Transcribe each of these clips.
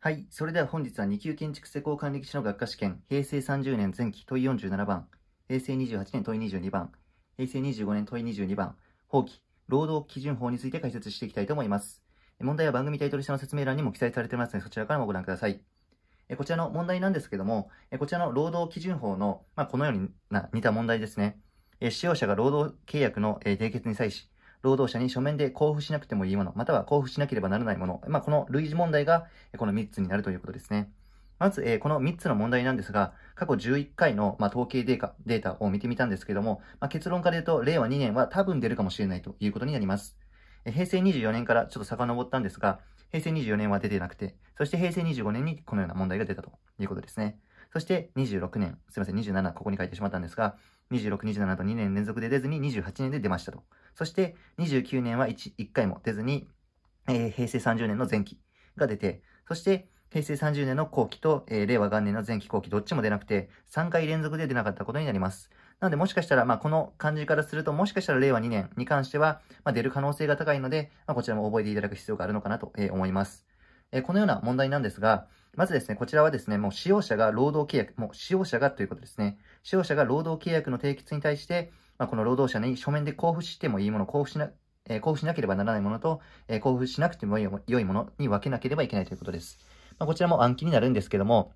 はい。それでは本日は2級建築施工管理技師の学科試験、平成30年前期問い47番、平成28年問い22番、平成25年問い22番、法規、労働基準法について解説していきたいと思います。問題は番組タイトル下の説明欄にも記載されていますので、そちらからもご覧ください。こちらの問題なんですけども、こちらの労働基準法の、まあ、このようにな似た問題ですね。使用者が労働契約の締結に際し、労働者に書面で交付しなくてもいいもの、または交付しなければならないもの、まあ、この類似問題が、この3つになるということですね。まず、えー、この3つの問題なんですが、過去11回の、まあ、統計デーデータを見てみたんですけども、まあ、結論から言うと、令和2年は多分出るかもしれないということになります。えー、平成24年からちょっと遡ったんですが、平成24年は出てなくて、そして平成25年にこのような問題が出たということですね。そして26年、すみません、27、ここに書いてしまったんですが、26、27と2年連続で出ずに28年で出ましたと。そして29年は 1, 1回も出ずに、えー、平成30年の前期が出て、そして平成30年の後期と、えー、令和元年の前期後期どっちも出なくて、3回連続で出なかったことになります。なのでもしかしたら、まあ、この漢字からすると、もしかしたら令和2年に関しては、まあ、出る可能性が高いので、まあ、こちらも覚えていただく必要があるのかなと、えー、思います。えー、このような問題なんですが、まずですね、こちらはですね、もう使用者が労働契約、もう使用者がということですね。使用者が労働契約の締結に対して、まあ、この労働者に書面で交付してもいいもの、交付しな、えー、交付しなければならないものと、えー、交付しなくても良いものに分けなければいけないということです。まあ、こちらも暗記になるんですけども、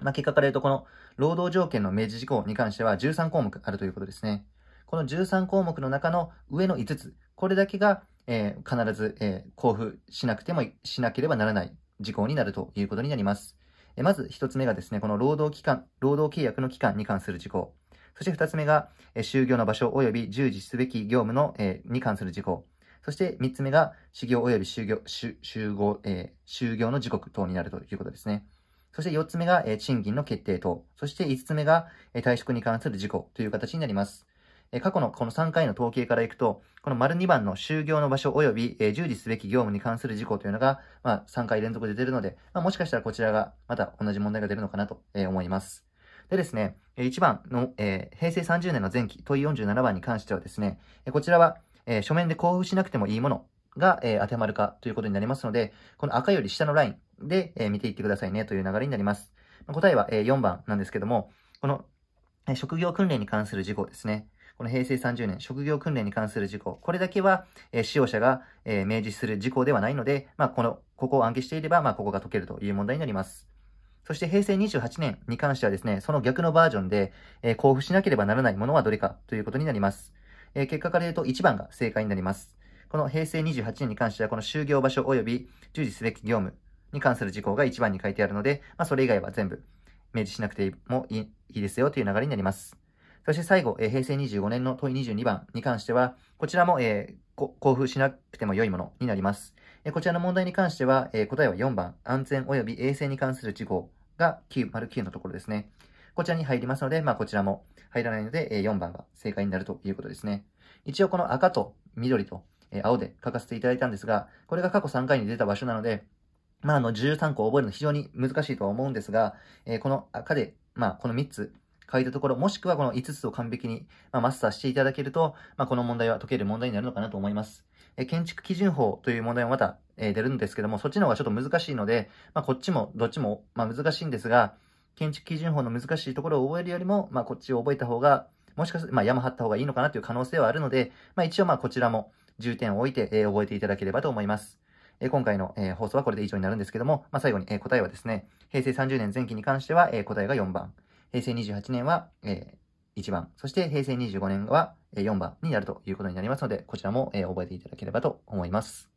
まあ、結果から言うと、この労働条件の明示事項に関しては13項目あるということですね。この13項目の中の上の5つ、これだけが、えー、必ず、えー、交付しなくても、しなければならない事項になるということになります。えー、まず1つ目がですね、この労働期間、労働契約の期間に関する事項。そして2つ目が、え就業の場所及び従事すべき業務の、えに関する事項。そして3つ目が、修行及び就業、就合、え就業の時刻等になるということですね。そして4つ目が、え賃金の決定等。そして5つ目が、え退職に関する事項という形になります。え過去のこの3回の統計からいくと、この丸2番の就業の場所及び、え従事すべき業務に関する事項というのが、まあ、3回連続で出るので、まあ、もしかしたらこちらがまた同じ問題が出るのかなと、え思います。でですね、1番の、えー、平成30年の前期問い47番に関してはですね、こちらは、えー、書面で交付しなくてもいいものが、えー、当てはまるかということになりますので、この赤より下のラインで、えー、見ていってくださいねという流れになります。答えは、えー、4番なんですけども、この、えー、職業訓練に関する事項ですね。この平成30年、職業訓練に関する事項。これだけは、えー、使用者が、えー、明示する事項ではないので、まあ、この、ここを暗記していれば、まあ、ここが解けるという問題になります。そして平成28年に関してはですね、その逆のバージョンで、えー、交付しなければならないものはどれかということになります。えー、結果から言うと1番が正解になります。この平成28年に関しては、この就業場所及び従事すべき業務に関する事項が1番に書いてあるので、まあ、それ以外は全部明示しなくてもいいですよという流れになります。そして最後、えー、平成25年の問い22番に関しては、こちらも、えー、交付しなくても良いものになります。えこちらの問題に関しては、え答えは4番、安全及び衛生に関する事項が9、0 9のところですね。こちらに入りますので、まあこちらも入らないので、4番が正解になるということですね。一応この赤と緑と青で書かせていただいたんですが、これが過去3回に出た場所なので、まああの13個覚えるの非常に難しいとは思うんですが、えこの赤で、まあこの3つ書いたところ、もしくはこの5つを完璧に、まマスターしていただけると、まこの問題は解ける問題になるのかなと思います。え建築基準法という問題もまた、え出るんですけども、そっちの方がちょっと難しいので、まこっちもどっちも、ま難しいんですが、建築基準法の難しいところを覚えるよりも、まこっちを覚えた方が、もしかすると、ま山張った方がいいのかなという可能性はあるので、ま一応まあこちらも重点を置いて、え覚えていただければと思います。え今回の、え放送はこれで以上になるんですけども、まあ、最後に、え答えはですね、平成30年前期に関しては、え答えが4番。平成28年は、えー、1番、そして平成25年は4番になるということになりますので、こちらも、えー、覚えていただければと思います。